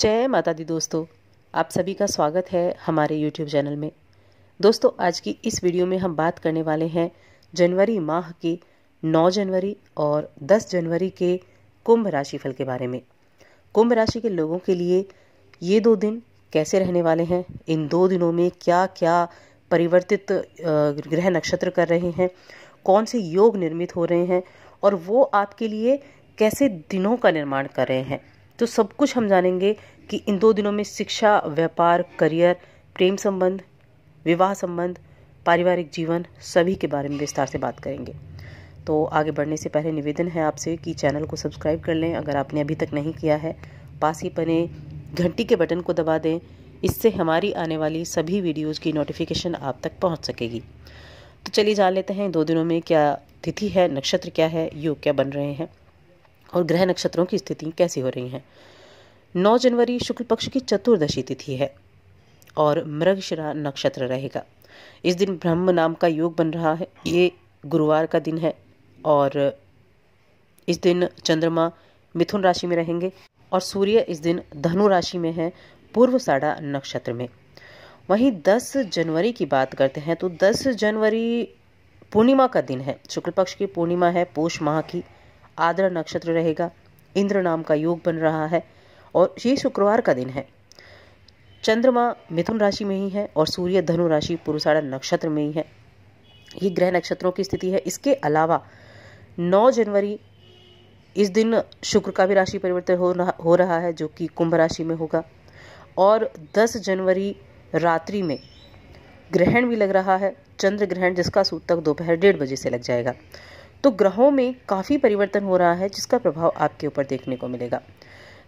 जय माता दी दोस्तों आप सभी का स्वागत है हमारे यूट्यूब चैनल में दोस्तों आज की इस वीडियो में हम बात करने वाले हैं जनवरी माह के 9 जनवरी और 10 जनवरी के कुंभ राशिफल के बारे में कुंभ राशि के लोगों के लिए ये दो दिन कैसे रहने वाले हैं इन दो दिनों में क्या क्या परिवर्तित ग्रह नक्षत्र कर रहे हैं कौन से योग निर्मित हो रहे हैं और वो आपके लिए कैसे दिनों का निर्माण कर रहे हैं तो सब कुछ हम जानेंगे कि इन दो दिनों में शिक्षा व्यापार करियर प्रेम संबंध विवाह संबंध पारिवारिक जीवन सभी के बारे में विस्तार से बात करेंगे तो आगे बढ़ने से पहले निवेदन है आपसे कि चैनल को सब्सक्राइब कर लें अगर आपने अभी तक नहीं किया है पास ही बने घंटी के बटन को दबा दें इससे हमारी आने वाली सभी वीडियोस की नोटिफिकेशन आप तक पहुंच सकेगी तो चलिए जान लेते हैं दो दिनों में क्या तिथि है नक्षत्र क्या है योग क्या बन रहे हैं और ग्रह नक्षत्रों की स्थिति कैसी हो रही है नौ जनवरी शुक्ल पक्ष की चतुर्दशी तिथि है और मृगशिरा नक्षत्र रहेगा इस दिन ब्रह्म नाम का योग बन रहा है ये गुरुवार का दिन है और इस दिन चंद्रमा मिथुन राशि में रहेंगे और सूर्य इस दिन धनु राशि में है पूर्व साढ़ा नक्षत्र में वहीं 10 जनवरी की बात करते हैं तो 10 जनवरी पूर्णिमा का दिन है शुक्ल पक्ष की पूर्णिमा है पोष माह की आद्र नक्षत्र रहेगा इंद्र नाम का योग बन रहा है और ये शुक्रवार का दिन है चंद्रमा मिथुन राशि में ही है और सूर्य धनु राशि पुरुषाड़ा नक्षत्र में ही है ये ग्रह नक्षत्रों की स्थिति है इसके अलावा 9 जनवरी इस दिन शुक्र का भी राशि परिवर्तन हो हो रहा है जो कि कुंभ राशि में होगा और 10 जनवरी रात्रि में ग्रहण भी लग रहा है चंद्र ग्रहण जिसका सूतक दोपहर डेढ़ बजे से लग जाएगा तो ग्रहों में काफ़ी परिवर्तन हो रहा है जिसका प्रभाव आपके ऊपर देखने को मिलेगा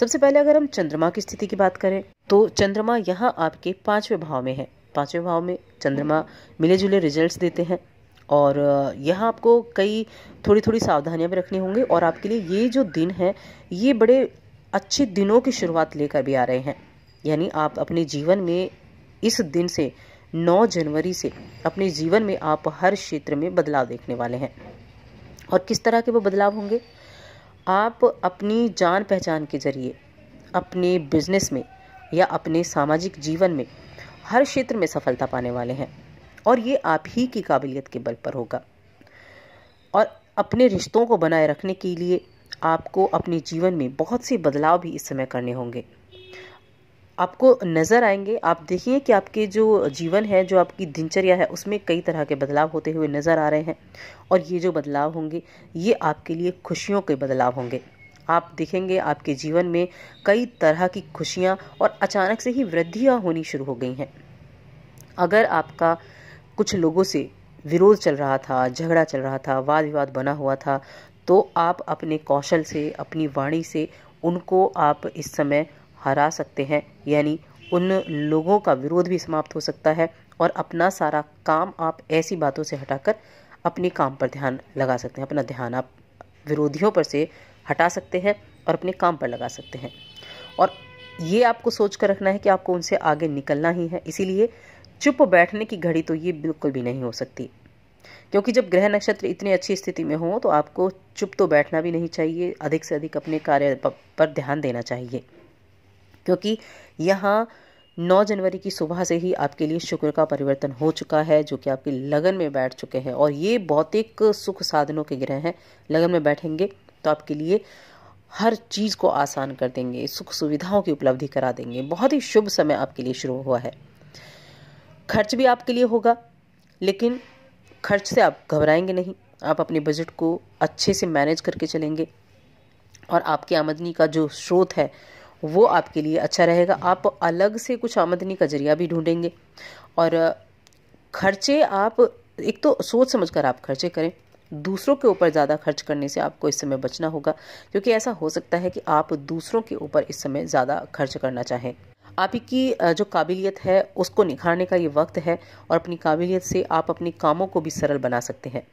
सबसे पहले अगर हम चंद्रमा की स्थिति की बात करें तो चंद्रमा यहाँ आपके पाँचवें भाव में है पाँचवें भाव में चंद्रमा मिले जुले रिजल्ट देते हैं और यह आपको कई थोड़ी थोड़ी सावधानियां भी रखनी होंगी और आपके लिए ये जो दिन है ये बड़े अच्छे दिनों की शुरुआत लेकर भी आ रहे हैं यानी आप अपने जीवन में इस दिन से 9 जनवरी से अपने जीवन में आप हर क्षेत्र में बदलाव देखने वाले हैं और किस तरह के वो बदलाव होंगे आप अपनी जान पहचान के ज़रिए अपने बिजनेस में या अपने सामाजिक जीवन में हर क्षेत्र में सफलता पाने वाले हैं और ये आप ही की काबिलियत के बल पर होगा और अपने रिश्तों को बनाए रखने के लिए आपको अपने जीवन में बहुत से बदलाव भी इस समय करने होंगे आपको नज़र आएंगे आप देखिए कि आपके जो जीवन है जो आपकी दिनचर्या है उसमें कई तरह के बदलाव होते हुए नज़र आ रहे हैं और ये जो बदलाव होंगे ये आपके लिए खुशियों के बदलाव होंगे आप देखेंगे आपके जीवन में कई तरह की खुशियाँ और अचानक से ही वृद्धियाँ होनी शुरू हो गई हैं अगर आपका कुछ लोगों से विरोध चल रहा था झगड़ा चल रहा था वाद विवाद बना हुआ था तो आप अपने कौशल से अपनी वाणी से उनको आप इस समय हरा सकते हैं यानी उन लोगों का विरोध भी समाप्त हो सकता है और अपना सारा काम आप ऐसी बातों से हटाकर अपने काम पर ध्यान लगा सकते हैं अपना ध्यान आप विरोधियों पर से हटा सकते हैं और अपने काम पर लगा सकते हैं और ये आपको सोच कर रखना है कि आपको उनसे आगे निकलना ही है इसीलिए चुप बैठने की घड़ी तो ये बिल्कुल भी नहीं हो सकती क्योंकि जब ग्रह नक्षत्र इतनी अच्छी स्थिति में हो तो आपको चुप तो बैठना भी नहीं चाहिए अधिक से अधिक अपने कार्य पर ध्यान देना चाहिए क्योंकि यहाँ नौ जनवरी की सुबह से ही आपके लिए शुक्र का परिवर्तन हो चुका है जो कि आपकी लगन में बैठ चुके हैं और ये भौतिक सुख साधनों के ग्रह हैं लगन में बैठेंगे तो आपके लिए हर चीज़ को आसान कर देंगे सुख सुविधाओं की उपलब्धि करा देंगे बहुत ही शुभ समय आपके लिए शुरू हुआ है खर्च भी आपके लिए होगा लेकिन खर्च से आप घबराएंगे नहीं आप अपने बजट को अच्छे से मैनेज करके चलेंगे और आपकी आमदनी का जो स्रोत है वो आपके लिए अच्छा रहेगा आप अलग से कुछ आमदनी का जरिया भी ढूंढेंगे और खर्चे आप एक तो सोच समझ कर आप खर्चे करें दूसरों के ऊपर ज़्यादा खर्च करने से आपको इस समय बचना होगा क्योंकि ऐसा हो सकता है कि आप दूसरों के ऊपर इस समय ज़्यादा खर्च करना चाहें आपकी जो काबिलियत है उसको निखारने का ये वक्त है और अपनी काबिलियत से आप अपने कामों को भी सरल बना सकते हैं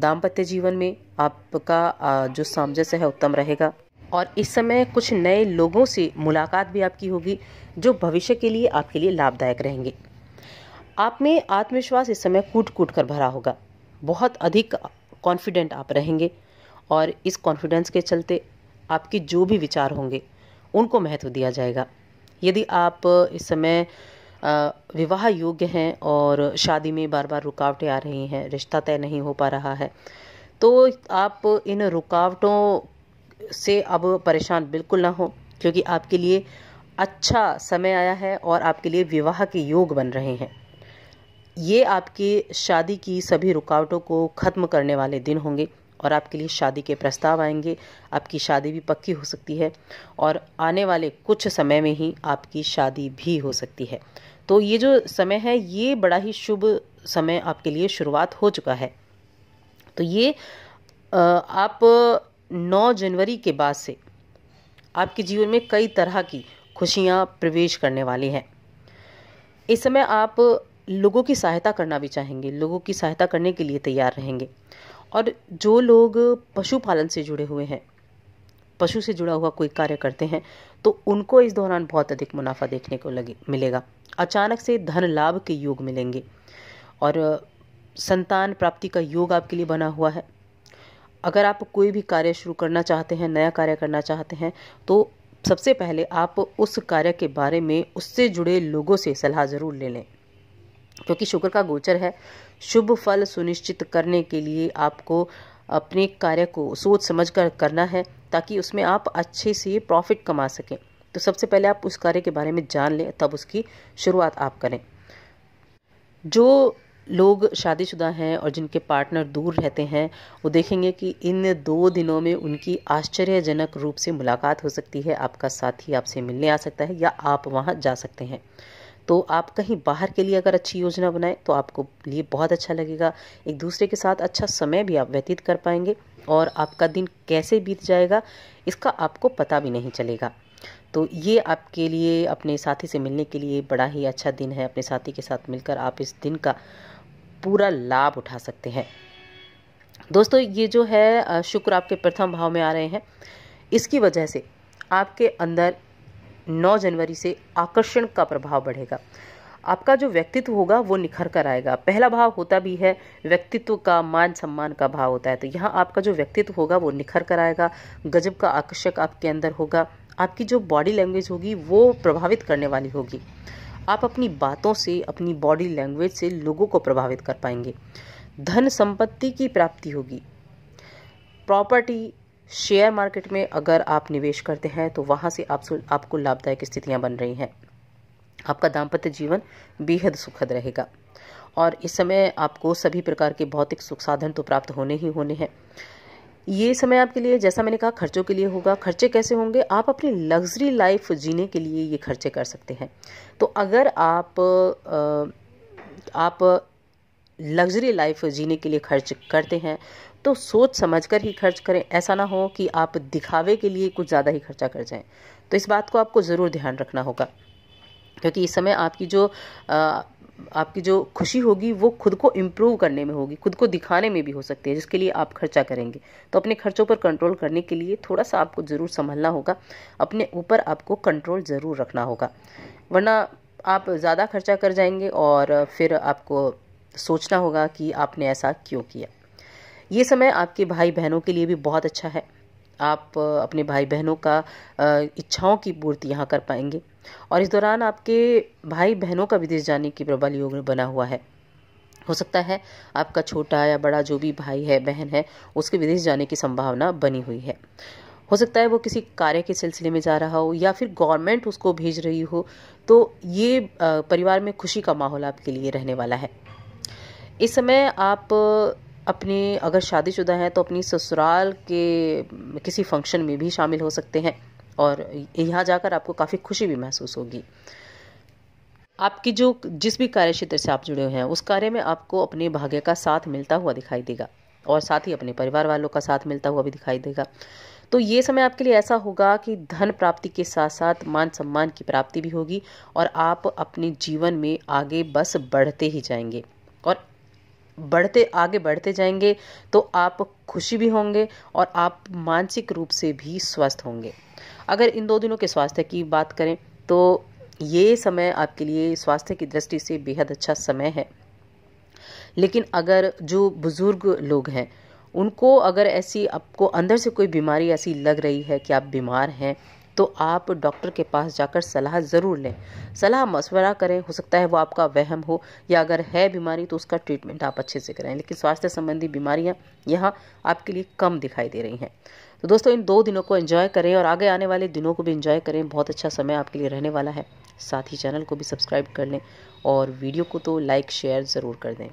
दाम्पत्य जीवन में आपका जो सामंजस्य है उत्तम रहेगा और इस समय कुछ नए लोगों से मुलाकात भी आपकी होगी जो भविष्य के लिए आपके लिए लाभदायक रहेंगे आप में आत्मविश्वास इस समय कूट कूट कर भरा होगा बहुत अधिक कॉन्फिडेंट आप रहेंगे और इस कॉन्फिडेंस के चलते आपके जो भी विचार होंगे उनको महत्व दिया जाएगा यदि आप इस समय विवाह योग्य हैं और शादी में बार बार रुकावटें आ रही हैं रिश्ता तय नहीं हो पा रहा है तो आप इन रुकावटों से अब परेशान बिल्कुल ना हो क्योंकि आपके लिए अच्छा समय आया है और आपके लिए विवाह के योग बन रहे हैं ये आपकी शादी की सभी रुकावटों को ख़त्म करने वाले दिन होंगे और आपके लिए शादी के प्रस्ताव आएंगे आपकी शादी भी पक्की हो सकती है और आने वाले कुछ समय में ही आपकी शादी भी हो सकती है तो ये जो समय है ये बड़ा ही शुभ समय आपके लिए शुरुआत हो चुका है तो ये आप 9 जनवरी के बाद से आपके जीवन में कई तरह की खुशियां प्रवेश करने वाली हैं इस समय आप लोगों की सहायता करना भी चाहेंगे लोगों की सहायता करने के लिए तैयार रहेंगे और जो लोग पशुपालन से जुड़े हुए हैं पशु से जुड़ा हुआ कोई कार्य करते हैं तो उनको इस दौरान बहुत अधिक मुनाफा देखने को लगे मिलेगा अचानक से धन लाभ के योग मिलेंगे और संतान प्राप्ति का योग आपके लिए बना हुआ है अगर आप कोई भी कार्य शुरू करना चाहते हैं नया कार्य करना चाहते हैं तो सबसे पहले आप उस कार्य के बारे में उससे जुड़े लोगों से सलाह ज़रूर ले लें क्योंकि शुक्र का गोचर है शुभ फल सुनिश्चित करने के लिए आपको अपने कार्य को सोच समझ कर करना है ताकि उसमें आप अच्छे से प्रॉफिट कमा सकें तो सबसे पहले आप उस कार्य के बारे में जान लें तब उसकी शुरुआत आप करें जो लोग शादीशुदा हैं और जिनके पार्टनर दूर रहते हैं वो देखेंगे कि इन दो दिनों में उनकी आश्चर्यजनक रूप से मुलाकात हो सकती है आपका साथी आपसे मिलने आ सकता है या आप वहाँ जा सकते हैं तो आप कहीं बाहर के लिए अगर अच्छी योजना बनाएं तो आपको लिए बहुत अच्छा लगेगा एक दूसरे के साथ अच्छा समय भी आप व्यतीत कर पाएंगे और आपका दिन कैसे बीत जाएगा इसका आपको पता भी नहीं चलेगा तो ये आपके लिए अपने साथी से मिलने के लिए बड़ा ही अच्छा दिन है अपने साथी के साथ मिलकर आप इस दिन का पूरा लाभ उठा सकते हैं दोस्तों ये जो है शुक्र आपके प्रथम भाव में आ रहे हैं इसकी वजह से आपके अंदर 9 जनवरी से आकर्षण का प्रभाव बढ़ेगा आपका जो व्यक्तित्व होगा वो निखर कर आएगा पहला भाव होता भी है व्यक्तित्व का मान सम्मान का भाव होता है तो यहाँ आपका जो व्यक्तित्व होगा वो निखर कर आएगा गजब का आकर्षक आपके अंदर होगा आपकी जो बॉडी लैंग्वेज होगी वो प्रभावित करने वाली होगी आप अपनी बातों से अपनी बॉडी लैंग्वेज से लोगों को प्रभावित कर पाएंगे धन संपत्ति की प्राप्ति होगी प्रॉपर्टी शेयर मार्केट में अगर आप निवेश करते हैं तो वहाँ से आप आपको लाभदायक स्थितियाँ बन रही हैं आपका दाम्पत्य जीवन बेहद सुखद रहेगा और इस समय आपको सभी प्रकार के भौतिक सुख साधन तो प्राप्त होने ही होने हैं ये समय आपके लिए जैसा मैंने कहा खर्चों के लिए होगा खर्चे कैसे होंगे आप अपनी लग्जरी लाइफ जीने के लिए ये खर्चे कर सकते हैं तो अगर आप आप लग्जरी लाइफ जीने के लिए खर्च करते हैं तो सोच समझ कर ही खर्च करें ऐसा ना हो कि आप दिखावे के लिए कुछ ज़्यादा ही खर्चा कर जाएं तो इस बात को आपको ज़रूर ध्यान रखना होगा क्योंकि इस समय आपकी जो आ, आपकी जो खुशी होगी वो खुद को इम्प्रूव करने में होगी खुद को दिखाने में भी हो सकती है जिसके लिए आप खर्चा करेंगे तो अपने खर्चों पर कंट्रोल करने के लिए थोड़ा सा आपको ज़रूर संभलना होगा अपने ऊपर आपको कंट्रोल ज़रूर रखना होगा वरना आप ज़्यादा खर्चा कर जाएंगे और फिर आपको सोचना होगा कि आपने ऐसा क्यों किया ये समय आपके भाई बहनों के लिए भी बहुत अच्छा है आप अपने भाई बहनों का इच्छाओं की पूर्ति यहाँ कर पाएंगे और इस दौरान आपके भाई बहनों का विदेश जाने की प्रबल योग बना हुआ है हो सकता है आपका छोटा या बड़ा जो भी भाई है बहन है उसके विदेश जाने की संभावना बनी हुई है हो सकता है वो किसी कार्य के सिलसिले में जा रहा हो या फिर गवर्नमेंट उसको भेज रही हो तो ये परिवार में खुशी का माहौल आपके लिए रहने वाला है इस समय आप अपने अगर शादीशुदा हैं तो अपनी ससुराल के किसी फंक्शन में भी शामिल हो सकते हैं और यहाँ जाकर आपको काफ़ी खुशी भी महसूस होगी आपकी जो जिस भी कार्य क्षेत्र से आप जुड़े हुए हैं उस कार्य में आपको अपने भाग्य का साथ मिलता हुआ दिखाई देगा और साथ ही अपने परिवार वालों का साथ मिलता हुआ भी दिखाई देगा तो ये समय आपके लिए ऐसा होगा कि धन प्राप्ति के साथ साथ मान सम्मान की प्राप्ति भी होगी और आप अपने जीवन में आगे बस बढ़ते ही जाएंगे बढ़ते आगे बढ़ते जाएंगे तो आप खुशी भी होंगे और आप मानसिक रूप से भी स्वस्थ होंगे अगर इन दो दिनों के स्वास्थ्य की बात करें तो ये समय आपके लिए स्वास्थ्य की दृष्टि से बेहद अच्छा समय है लेकिन अगर जो बुज़ुर्ग लोग हैं उनको अगर ऐसी आपको अंदर से कोई बीमारी ऐसी लग रही है कि आप बीमार हैं तो आप डॉक्टर के पास जाकर सलाह ज़रूर लें सलाह मशवरा करें हो सकता है वो आपका वहम हो या अगर है बीमारी तो उसका ट्रीटमेंट आप अच्छे से करें लेकिन स्वास्थ्य संबंधी बीमारियाँ यहाँ आपके लिए कम दिखाई दे रही हैं तो दोस्तों इन दो दिनों को एंजॉय करें और आगे आने वाले दिनों को भी एंजॉय करें बहुत अच्छा समय आपके लिए रहने वाला है साथ ही चैनल को भी सब्सक्राइब कर लें और वीडियो को तो लाइक शेयर ज़रूर कर दें